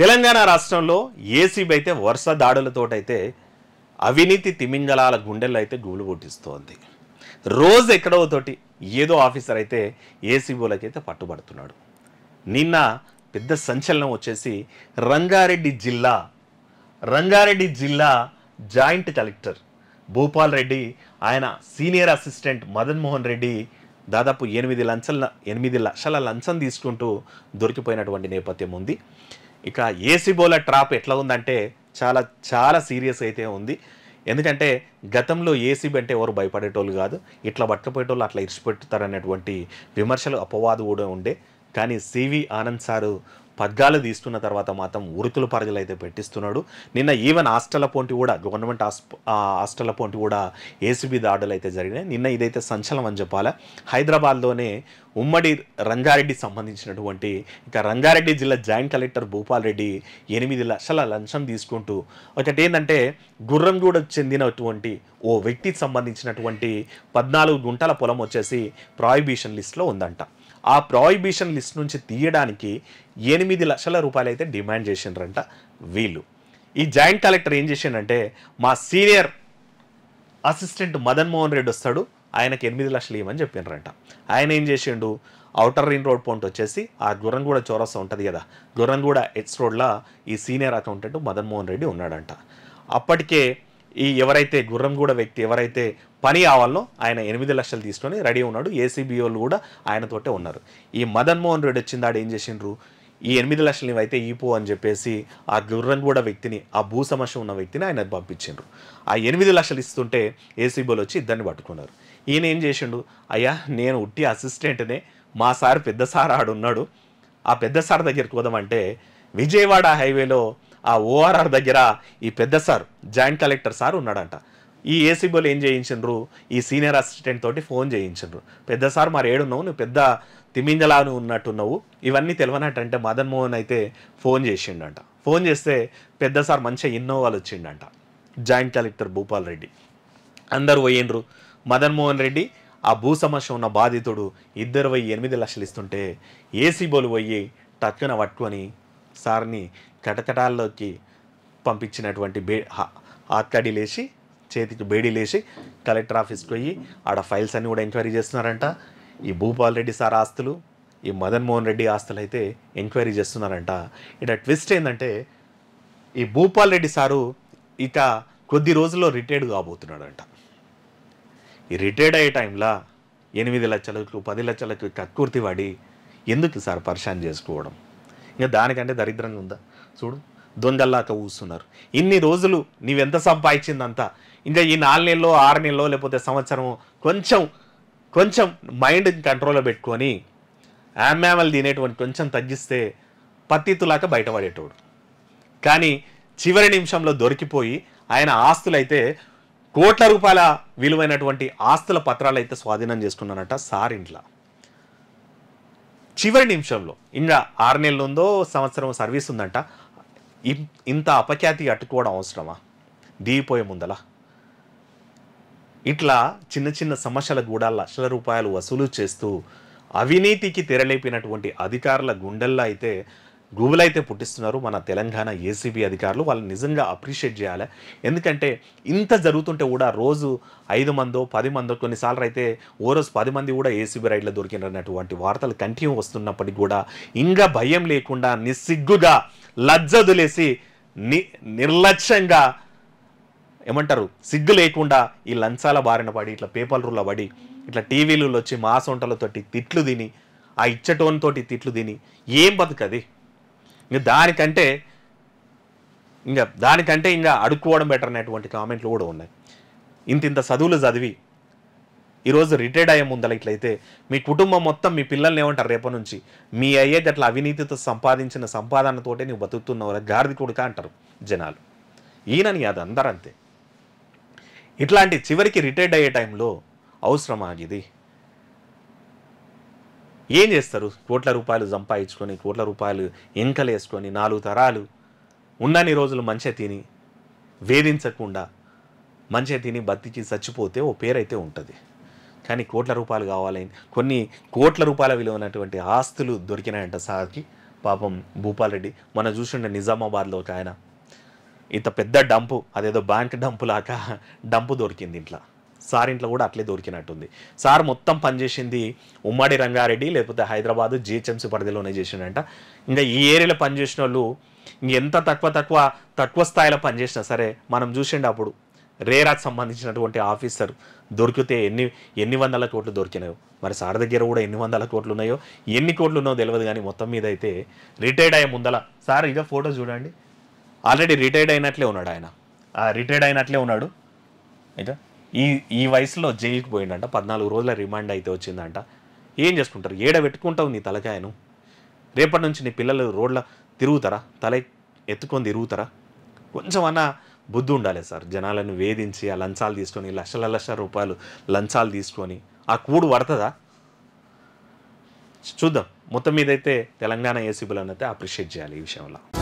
తెలంగాణ రాష్ట్రంలో ఏసీబీ అయితే వరుస దాడులతోటైతే అవినీతి తిమింగళాల గుండెల్లో అయితే గూలు కొట్టిస్తోంది రోజు ఎక్కడో తోటి ఏదో ఆఫీసర్ అయితే ఏసీబీలకైతే పట్టుబడుతున్నాడు నిన్న పెద్ద సంచలనం వచ్చేసి రంగారెడ్డి జిల్లా రంగారెడ్డి జిల్లా జాయింట్ కలెక్టర్ భూపాల్ రెడ్డి ఆయన సీనియర్ అసిస్టెంట్ మదన్ మోహన్ రెడ్డి దాదాపు ఎనిమిది లంచాల ఎనిమిది లక్షల లంచం తీసుకుంటూ దొరికిపోయినటువంటి నేపథ్యం ఉంది ఇక ఏసీ ఏసీబోల ట్రాప్ ఎట్లా ఉందంటే చాలా చాలా సీరియస్ అయితే ఉంది ఎందుకంటే గతంలో ఏసీబీ అంటే ఎవరు భయపడేటోళ్ళు కాదు ఇట్లా పట్టుకుపోయేటోళ్ళు అట్లా అనేటువంటి విమర్శలు అపవాదు కూడా ఉండే కానీ సివి ఆనంద్ సారు పద్గాలు తీస్తున్న తర్వాత మాత్రం ఉరుతుల పరగలు అయితే పెట్టిస్తున్నాడు నిన్న ఈవెన్ హాస్టల్ పోంటి కూడా గవర్నమెంట్ హాస్టల్ పోంటి కూడా ఏసీబీ దాడులు అయితే జరిగినాయి నిన్న ఇదైతే సంచలనం అని చెప్పాలా హైదరాబాద్లోనే ఉమ్మడి రంగారెడ్డి సంబంధించినటువంటి ఇక రంగారెడ్డి జిల్లా జాయింట్ కలెక్టర్ భూపాల్ రెడ్డి ఎనిమిది లక్షల లంచం తీసుకుంటూ ఒకటి ఏంటంటే గుర్రంగూడ చెందినటువంటి ఓ వ్యక్తికి సంబంధించినటువంటి పద్నాలుగు గుంటల పొలం వచ్చేసి ప్రాహిబిషన్ లిస్ట్లో ఉందంట ఆ ప్రాయిబిషన్ లిస్ట్ నుంచి తీయడానికి ఎనిమిది లక్షల రూపాయలు అయితే డిమాండ్ చేసిండ్రంట వీళ్ళు ఈ జాయింట్ కలెక్టర్ ఏం చేసిండే మా సీనియర్ అసిస్టెంట్ మదన్ మోహన్ రెడ్డి వస్తాడు ఆయనకి ఎనిమిది లక్షలు ఇవ్వమని చెప్పిండ్రంట ఆయన ఏం చేసిండు అవుటర్ రింగ్ రోడ్ పాయింట్ వచ్చేసి ఆ గురంగూడ చౌరస్తా ఉంటుంది కదా గురంగూడ ఎక్స్ రోడ్లో ఈ సీనియర్ అకౌంటెంట్ మదన్ మోహన్ రెడ్డి ఉన్నాడంట అప్పటికే ఈ ఎవరైతే గుర్రంగూడ వ్యక్తి ఎవరైతే పని ఆవాలో ఆయన ఎనిమిది లక్షలు తీసుకొని రెడీ ఉన్నాడు ఏసీబీఓలు కూడా ఆయనతోటే ఉన్నారు ఈ మదన్ మోహన్ రెడ్డి వచ్చిందాడు ఏం చేసిండ్రు ఈ ఎనిమిది లక్షలు నీవైతే ఈపో అని చెప్పేసి ఆ గుర్రంగూడ వ్యక్తిని ఆ భూ సమస్య ఉన్న వ్యక్తిని ఆయన పంపించిండ్రు ఆ ఎనిమిది లక్షలు ఇస్తుంటే ఏసీబీలు వచ్చి ఇద్దరిని పట్టుకున్నారు ఈయన ఏం చేసిండు అయ్యా నేను ఉట్టి అసిస్టెంట్నే మా సార్ పెద్ద సార్ ఆడున్నాడు ఆ పెద్ద సార్ దగ్గరికి పోదామంటే విజయవాడ హైవేలో ఆ ఓఆర్ఆర్ దగ్గర ఈ పెద్ద సార్ జాయింట్ కలెక్టర్ సార్ ఉన్నాడంట ఈ ఏసీబోలు ఏం చేయించు ఈ సీనియర్ అసిస్టెంట్ తోటి ఫోన్ చేయించు పెద్ద సార్ మరి ఏడున్నావు నువ్వు పెద్ద తిమింగలాను ఉన్నట్టున్నావు ఇవన్నీ తెలియనట్టంటే మదన్ మోహన్ అయితే ఫోన్ చేసిండంట ఫోన్ చేస్తే పెద్ద సార్ మంచిగా ఇన్నోవాలు వచ్చిండంట జాయింట్ కలెక్టర్ భూపాల్ రెడ్డి అందరు పోయిండ్రు మదన్ మోహన్ రెడ్డి ఆ భూ సమస్య ఉన్న బాధితుడు ఇద్దరు వెయ్యి ఎనిమిది లక్షలు ఇస్తుంటే ఏసీ బోలు పోయి టక్కున పట్టుకొని సార్ని కటకటాల్లోకి పంపించినటువంటి బే ఆత్కడి లేచి చేతికి బేడి లేచి కలెక్టర్ ఆఫీస్కి పోయి ఆడ ఫైల్స్ అన్నీ కూడా ఎంక్వైరీ చేస్తున్నారంట ఈ భూపాల్ రెడ్డి సార్ ఆస్తులు ఈ మదన్ మోహన్ రెడ్డి ఆస్తులు అయితే ఎంక్వైరీ చేస్తున్నారంట ఇక్కడ ట్విస్ట్ ఏంటంటే ఈ భూపాల్ రెడ్డి సారు ఇక కొద్ది రోజుల్లో రిటైర్డ్ కాబోతున్నాడంట ఈ రిటైర్డ్ అయ్యే టైంలో ఎనిమిది లక్షలకు పది లక్షలకు కక్కుర్తి వాడి ఎందుకు సార్ పరిశాన్ చేసుకోవడం ఇంకా దానికంటే దరిద్రంగా ఉందా చూడు దొంగల్లాక కూస్తున్నారు ఇన్ని రోజులు నీవెంత సంపాదించిందంతా ఇంకా ఈ నాలుగు నెలలో ఆరు నెలలో లేకపోతే సంవత్సరం కొంచెం కొంచెం మైండ్ కంట్రోల్లో పెట్టుకొని ఆమ్యామలు తినేటువంటి కొంచెం తగ్గిస్తే పత్తితులాక బయటపడేటోడు కానీ చివరి నిమిషంలో దొరికిపోయి ఆయన ఆస్తులైతే కోట్ల రూపాయల విలువైనటువంటి ఆస్తుల పత్రాలు అయితే స్వాధీనం చేసుకున్నానట సార్ ఇంట్లో చివరి నిమిషంలో ఇంకా ఆరు నెలలు ఉందో సంవత్సరం సర్వీస్ ఉందంట ఇంత అపఖ్యాతి అట్టుకోవడం అవసరమా దిగిపోయే ముందల ఇట్లా చిన్న చిన్న సమస్యల కూడా లక్షల రూపాయలు వసూలు చేస్తూ అవినీతికి తెరలేపినటువంటి అధికారుల గుండెల్లో అయితే అయితే పుట్టిస్తున్నారు మన తెలంగాణ ఏసీబీ అధికారులు వాళ్ళని నిజంగా అప్రిషియేట్ చేయాలి ఎందుకంటే ఇంత జరుగుతుంటే కూడా రోజు ఐదు మందో పది మందో కొన్నిసార్లు అయితే ఓ రోజు పది మంది కూడా ఏసీబీ రైడ్లో దొరికినటువంటి వార్తలు కంటిన్యూ వస్తున్నప్పటికీ కూడా ఇంకా భయం లేకుండా నిస్సిగ్గుగా లజ్జదులేసి ని నిర్లక్ష్యంగా ఏమంటారు సిగ్గు లేకుండా ఈ లంచాల బారిన పడి ఇట్లా పేపర్ రూల పడి ఇట్లా టీవీలలో వచ్చి మాసొంటలతోటి తిట్లు తిని ఆ ఇచ్చటోన్తోటి తిట్లు తిని ఏం బతుకది ఇంకా దానికంటే ఇంకా దానికంటే ఇంకా అడుక్కోవడం బెటర్ అనేటువంటి కామెంట్లు కూడా ఉన్నాయి ఇంత ఇంత చదువులు చదివి ఈరోజు రిటైర్డ్ అయ్యే ముందల ఇట్లయితే మీ కుటుంబం మొత్తం మీ పిల్లల్ని ఏమంటారు రేపటి నుంచి మీ అయ్యే అట్లా అవినీతితో సంపాదించిన సంపాదనతోటే నువ్వు బతుకుతున్నవరా గారిది కొడుక అంటారు జనాలు ఈయనని అది అందరంతే ఇట్లాంటి చివరికి రిటైర్డ్ అయ్యే టైంలో అవసరమా ఇది ఏం చేస్తారు కోట్ల రూపాయలు సంపాదించుకొని కోట్ల రూపాయలు వేసుకొని నాలుగు తరాలు ఉన్నన్ని రోజులు మంచిగా తిని వేధించకుండా మంచిగా తిని బతికి చచ్చిపోతే ఓ పేరైతే ఉంటుంది కానీ కోట్ల రూపాయలు కావాలని కొన్ని కోట్ల రూపాయల విలువ ఉన్నటువంటి ఆస్తులు దొరికినాయంట సార్కి పాపం భూపాల్ రెడ్డి మనం చూసిండే నిజామాబాద్లో ఒక ఆయన ఇంత పెద్ద డంపు అదేదో బ్యాంక్ డంపు లాగా డంపు దొరికింది ఇంట్లో సార్ ఇంట్లో కూడా అట్లే దొరికినట్టుంది సార్ మొత్తం పనిచేసింది ఉమ్మడి రంగారెడ్డి లేకపోతే హైదరాబాద్ జిహెచ్ఎంసీ పరిధిలోనే చేసిండంట ఇంకా ఈ ఏరియాలో పనిచేసిన వాళ్ళు ఎంత తక్కువ తక్కువ తక్కువ స్థాయిలో పనిచేసినా సరే మనం చూసిండే అప్పుడు రేరాకు సంబంధించినటువంటి ఆఫీసర్ దొరికితే ఎన్ని ఎన్ని వందల కోట్లు దొరికినాయో మరి సార్ దగ్గర కూడా ఎన్ని వందల కోట్లు ఉన్నాయో ఎన్ని కోట్లు ఉన్నాయో తెలియదు కానీ మొత్తం మీద అయితే రిటైర్డ్ అయ్యే ముందల సార్ ఇక ఫోటో చూడండి ఆల్రెడీ రిటైర్డ్ అయినట్లే ఉన్నాడు ఆయన రిటైర్డ్ అయినట్లే ఉన్నాడు అయితే ఈ ఈ వయసులో జైలుకి పోయిండంట పద్నాలుగు రోజుల రిమాండ్ అయితే వచ్చిందంట ఏం చేసుకుంటారు ఏడ పెట్టుకుంటావు నీ తలకాయను రేపటి నుంచి నీ పిల్లలు రోడ్ల తిరుగుతారా తల ఎత్తుకొని తిరుగుతారా కొంచెం అన్నా బుద్ధి ఉండాలి సార్ జనాలను వేధించి ఆ లంచాలు తీసుకొని లక్షల లక్ష రూపాయలు లంచాలు తీసుకొని ఆ కూడు పడుతుందా చూద్దాం మొత్తం మీదైతే తెలంగాణ ఏసీబీలను అయితే అప్రిషియేట్ చేయాలి ఈ విషయంలో